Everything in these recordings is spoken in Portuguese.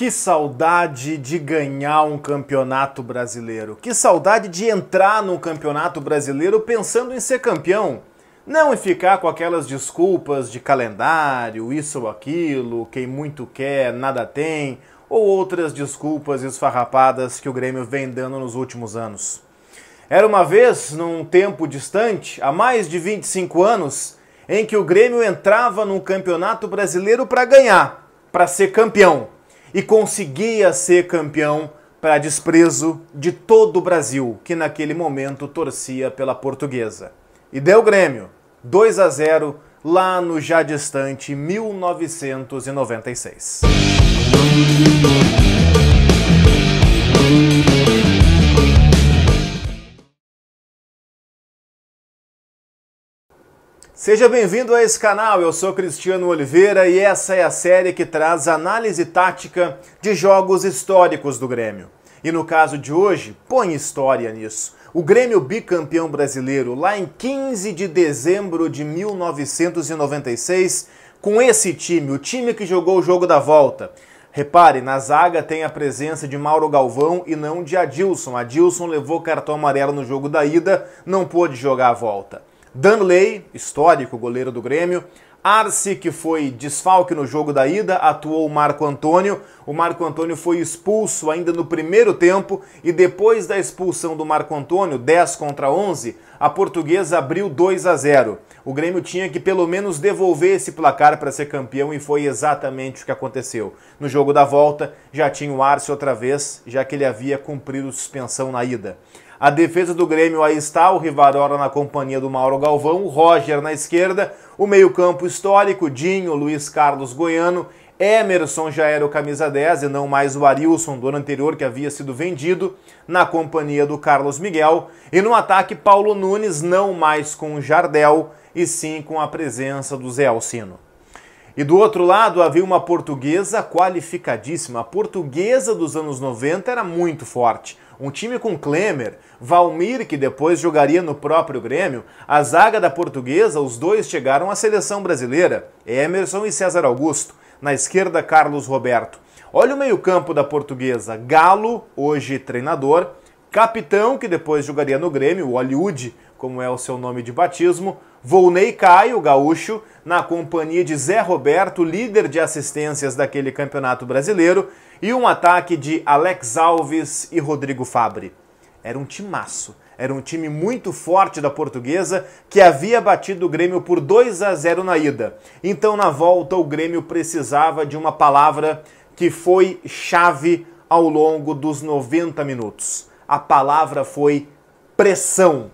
Que saudade de ganhar um campeonato brasileiro. Que saudade de entrar num campeonato brasileiro pensando em ser campeão. Não em ficar com aquelas desculpas de calendário, isso ou aquilo, quem muito quer, nada tem, ou outras desculpas esfarrapadas que o Grêmio vem dando nos últimos anos. Era uma vez, num tempo distante, há mais de 25 anos, em que o Grêmio entrava num campeonato brasileiro para ganhar, para ser campeão e conseguia ser campeão para desprezo de todo o Brasil, que naquele momento torcia pela portuguesa. E deu Grêmio, 2 a 0 lá no já distante 1996. Seja bem-vindo a esse canal. Eu sou Cristiano Oliveira e essa é a série que traz análise tática de jogos históricos do Grêmio. E no caso de hoje, põe história nisso. O Grêmio bicampeão brasileiro lá em 15 de dezembro de 1996, com esse time, o time que jogou o jogo da volta. Repare, na zaga tem a presença de Mauro Galvão e não de Adilson. Adilson levou cartão amarelo no jogo da ida, não pôde jogar a volta. Danley, histórico goleiro do Grêmio, Arce, que foi desfalque no jogo da ida, atuou o Marco Antônio. O Marco Antônio foi expulso ainda no primeiro tempo e depois da expulsão do Marco Antônio, 10 contra 11, a portuguesa abriu 2 a 0. O Grêmio tinha que pelo menos devolver esse placar para ser campeão e foi exatamente o que aconteceu. No jogo da volta, já tinha o Arce outra vez, já que ele havia cumprido suspensão na ida. A defesa do Grêmio aí está, o Rivarola na companhia do Mauro Galvão, o Roger na esquerda, o meio-campo histórico, Dinho, Luiz Carlos Goiano, Emerson já era o camisa 10 e não mais o Arilson do ano anterior que havia sido vendido, na companhia do Carlos Miguel. E no ataque, Paulo Nunes, não mais com o Jardel, e sim com a presença do Zé Alcino. E do outro lado havia uma portuguesa qualificadíssima. A portuguesa dos anos 90 era muito forte. Um time com Klemer, Valmir, que depois jogaria no próprio Grêmio, a zaga da portuguesa, os dois chegaram à seleção brasileira, Emerson e César Augusto. Na esquerda, Carlos Roberto. Olha o meio-campo da portuguesa: Galo, hoje treinador, capitão, que depois jogaria no Grêmio, o Hollywood, como é o seu nome de batismo, Volney Caio, gaúcho, na companhia de Zé Roberto, líder de assistências daquele campeonato brasileiro, e um ataque de Alex Alves e Rodrigo Fabre. Era um timaço, era um time muito forte da portuguesa que havia batido o Grêmio por 2 a 0 na ida. Então, na volta, o Grêmio precisava de uma palavra que foi chave ao longo dos 90 minutos. A palavra foi pressão.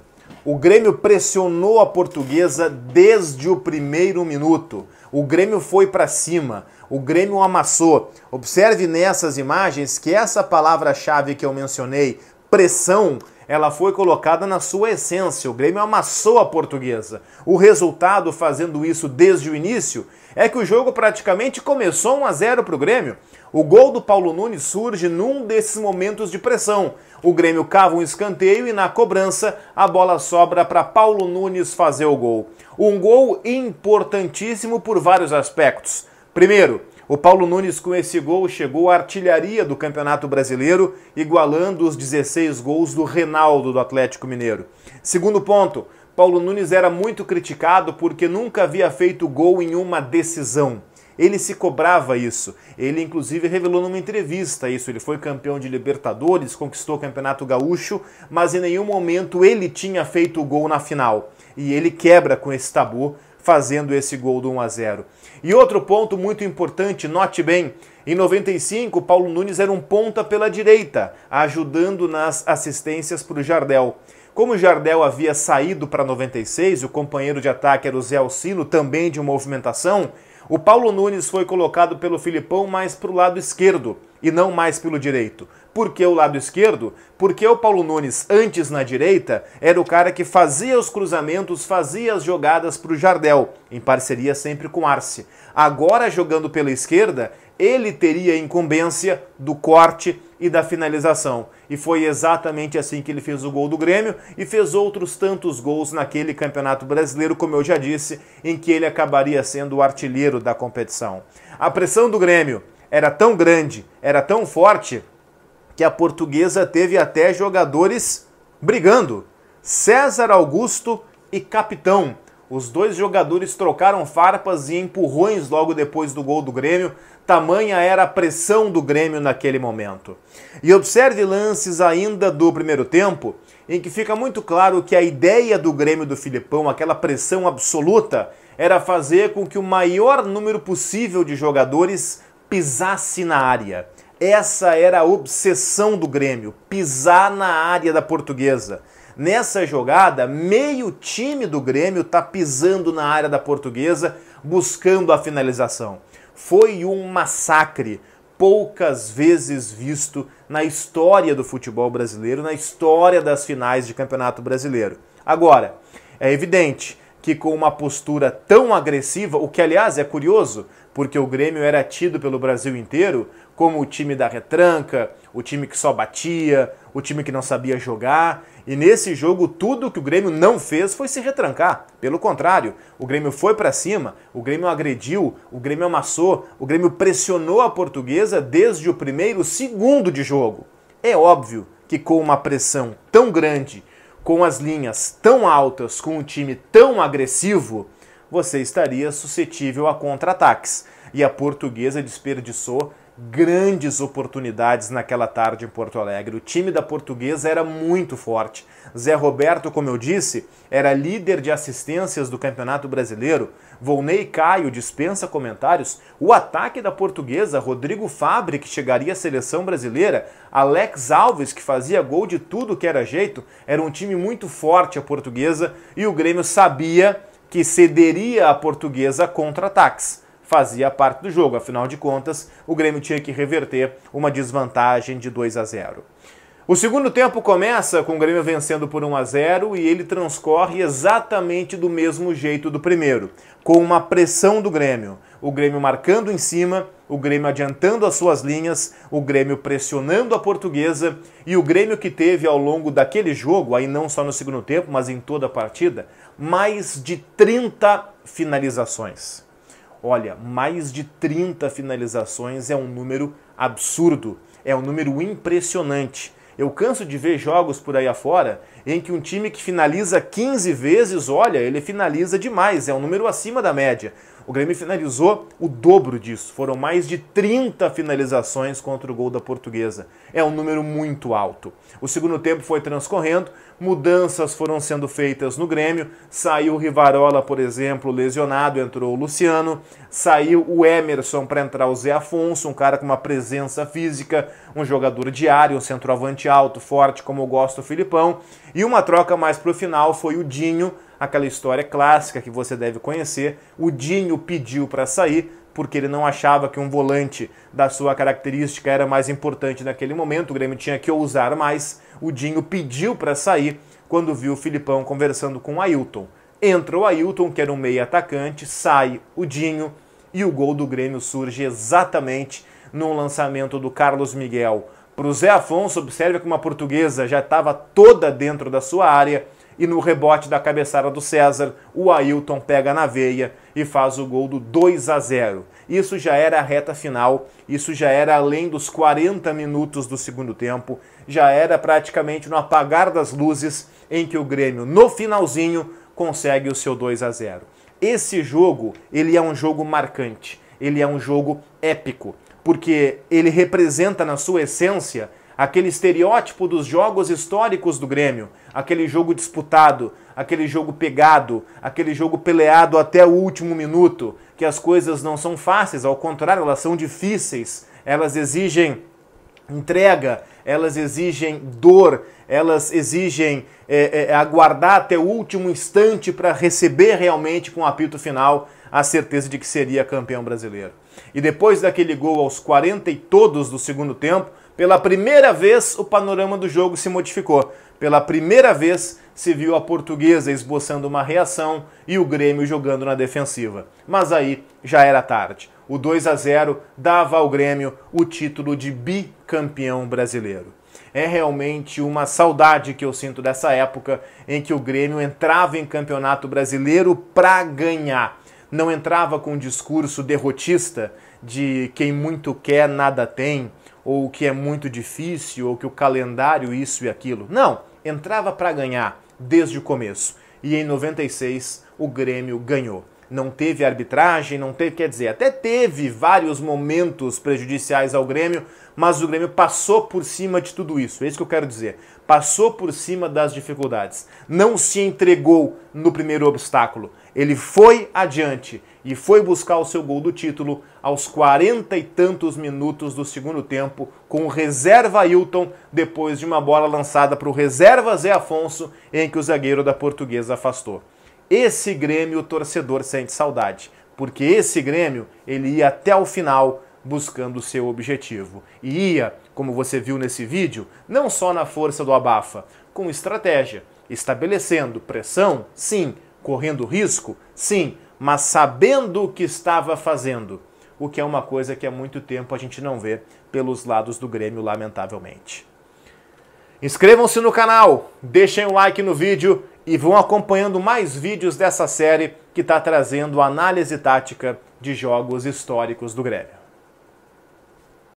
O Grêmio pressionou a portuguesa desde o primeiro minuto. O Grêmio foi para cima, o Grêmio amassou. Observe nessas imagens que essa palavra-chave que eu mencionei, pressão, ela foi colocada na sua essência. O Grêmio amassou a portuguesa. O resultado, fazendo isso desde o início, é que o jogo praticamente começou 1 a 0 para o Grêmio. O gol do Paulo Nunes surge num desses momentos de pressão. O Grêmio cava um escanteio e na cobrança a bola sobra para Paulo Nunes fazer o gol. Um gol importantíssimo por vários aspectos. Primeiro, o Paulo Nunes, com esse gol, chegou à artilharia do Campeonato Brasileiro, igualando os 16 gols do Reinaldo do Atlético Mineiro. Segundo ponto, Paulo Nunes era muito criticado porque nunca havia feito gol em uma decisão. Ele se cobrava isso. Ele, inclusive, revelou numa entrevista isso. Ele foi campeão de Libertadores, conquistou o Campeonato Gaúcho, mas em nenhum momento ele tinha feito o gol na final. E ele quebra com esse tabu, fazendo esse gol do 1 a 0. E outro ponto muito importante, note bem, em 95, Paulo Nunes era um ponta pela direita, ajudando nas assistências para o Jardel. Como o Jardel havia saído para 96, o companheiro de ataque era o Zé Alcino, também de movimentação, o Paulo Nunes foi colocado pelo Filipão mais para o lado esquerdo e não mais pelo direito. Por que o lado esquerdo? Porque o Paulo Nunes, antes na direita, era o cara que fazia os cruzamentos, fazia as jogadas para o Jardel, em parceria sempre com Arce. Agora, jogando pela esquerda, ele teria a incumbência do corte e da finalização. E foi exatamente assim que ele fez o gol do Grêmio e fez outros tantos gols naquele Campeonato Brasileiro, como eu já disse, em que ele acabaria sendo o artilheiro da competição. A pressão do Grêmio era tão grande, era tão forte que a portuguesa teve até jogadores brigando. César Augusto e Capitão. Os dois jogadores trocaram farpas e empurrões logo depois do gol do Grêmio. Tamanha era a pressão do Grêmio naquele momento. E observe lances ainda do primeiro tempo, em que fica muito claro que a ideia do Grêmio do Filipão, aquela pressão absoluta, era fazer com que o maior número possível de jogadores pisasse na área. Essa era a obsessão do Grêmio, pisar na área da portuguesa. Nessa jogada, meio time do Grêmio está pisando na área da portuguesa, buscando a finalização. Foi um massacre, poucas vezes visto na história do futebol brasileiro, na história das finais de campeonato brasileiro. Agora, é evidente que com uma postura tão agressiva, o que aliás é curioso, porque o Grêmio era tido pelo Brasil inteiro como o time da retranca, o time que só batia, o time que não sabia jogar. E nesse jogo, tudo que o Grêmio não fez foi se retrancar. Pelo contrário, o Grêmio foi para cima, o Grêmio agrediu, o Grêmio amassou, o Grêmio pressionou a portuguesa desde o primeiro segundo de jogo. É óbvio que com uma pressão tão grande, com as linhas tão altas, com um time tão agressivo, você estaria suscetível a contra-ataques. E a portuguesa desperdiçou grandes oportunidades naquela tarde em Porto Alegre. O time da portuguesa era muito forte. Zé Roberto, como eu disse, era líder de assistências do Campeonato Brasileiro. Volney Caio dispensa comentários. O ataque da portuguesa, Rodrigo Fabre, que chegaria à seleção brasileira, Alex Alves, que fazia gol de tudo que era jeito, era um time muito forte a portuguesa e o Grêmio sabia que cederia a portuguesa contra-ataques. Fazia parte do jogo, afinal de contas, o Grêmio tinha que reverter uma desvantagem de 2 a 0. O segundo tempo começa com o Grêmio vencendo por 1 a 0 e ele transcorre exatamente do mesmo jeito do primeiro, com uma pressão do Grêmio o Grêmio marcando em cima, o Grêmio adiantando as suas linhas, o Grêmio pressionando a portuguesa e o Grêmio que teve ao longo daquele jogo, aí não só no segundo tempo, mas em toda a partida, mais de 30 finalizações. Olha, mais de 30 finalizações é um número absurdo, é um número impressionante. Eu canso de ver jogos por aí afora em que um time que finaliza 15 vezes, olha, ele finaliza demais, é um número acima da média o Grêmio finalizou o dobro disso. Foram mais de 30 finalizações contra o gol da Portuguesa. É um número muito alto. O segundo tempo foi transcorrendo, mudanças foram sendo feitas no Grêmio. Saiu o Rivarola, por exemplo, lesionado, entrou o Luciano. Saiu o Emerson para entrar o Zé Afonso, um cara com uma presença física, um jogador diário, um centroavante alto, forte, como gosta o Filipão. E uma troca mais para o final foi o Dinho aquela história clássica que você deve conhecer. O Dinho pediu para sair porque ele não achava que um volante da sua característica era mais importante naquele momento. O Grêmio tinha que ousar mais. O Dinho pediu para sair quando viu o Filipão conversando com o Ailton. Entra o Ailton, que era um meio atacante, sai o Dinho e o gol do Grêmio surge exatamente num lançamento do Carlos Miguel para o Zé Afonso, observe que uma portuguesa já estava toda dentro da sua área e no rebote da cabeçada do César, o Ailton pega na veia e faz o gol do 2 a 0. Isso já era a reta final, isso já era além dos 40 minutos do segundo tempo, já era praticamente no apagar das luzes em que o Grêmio, no finalzinho, consegue o seu 2 a 0. Esse jogo, ele é um jogo marcante, ele é um jogo épico, porque ele representa na sua essência aquele estereótipo dos jogos históricos do Grêmio, aquele jogo disputado, aquele jogo pegado, aquele jogo peleado até o último minuto, que as coisas não são fáceis, ao contrário, elas são difíceis, elas exigem entrega, elas exigem dor, elas exigem é, é, aguardar até o último instante para receber realmente com o apito final a certeza de que seria campeão brasileiro. E depois daquele gol aos 40 e todos do segundo tempo, pela primeira vez o panorama do jogo se modificou. Pela primeira vez se viu a portuguesa esboçando uma reação e o Grêmio jogando na defensiva. Mas aí já era tarde. O 2 a 0 dava ao Grêmio o título de bicampeão brasileiro. É realmente uma saudade que eu sinto dessa época em que o Grêmio entrava em campeonato brasileiro para ganhar não entrava com um discurso derrotista de quem muito quer nada tem, ou que é muito difícil, ou que o calendário isso e aquilo. Não, entrava para ganhar desde o começo. E em 96 o Grêmio ganhou. Não teve arbitragem, não teve, quer dizer, até teve vários momentos prejudiciais ao Grêmio, mas o Grêmio passou por cima de tudo isso. É isso que eu quero dizer. Passou por cima das dificuldades. Não se entregou no primeiro obstáculo ele foi adiante e foi buscar o seu gol do título aos quarenta e tantos minutos do segundo tempo, com o reserva Hilton, depois de uma bola lançada para o reserva Zé Afonso, em que o zagueiro da portuguesa afastou. Esse Grêmio o torcedor sente saudade, porque esse Grêmio ele ia até o final buscando o seu objetivo. E ia, como você viu nesse vídeo, não só na força do abafa, com estratégia, estabelecendo pressão, sim, correndo risco? Sim, mas sabendo o que estava fazendo, o que é uma coisa que há muito tempo a gente não vê pelos lados do Grêmio, lamentavelmente. Inscrevam-se no canal, deixem o um like no vídeo e vão acompanhando mais vídeos dessa série que está trazendo análise tática de jogos históricos do Grêmio.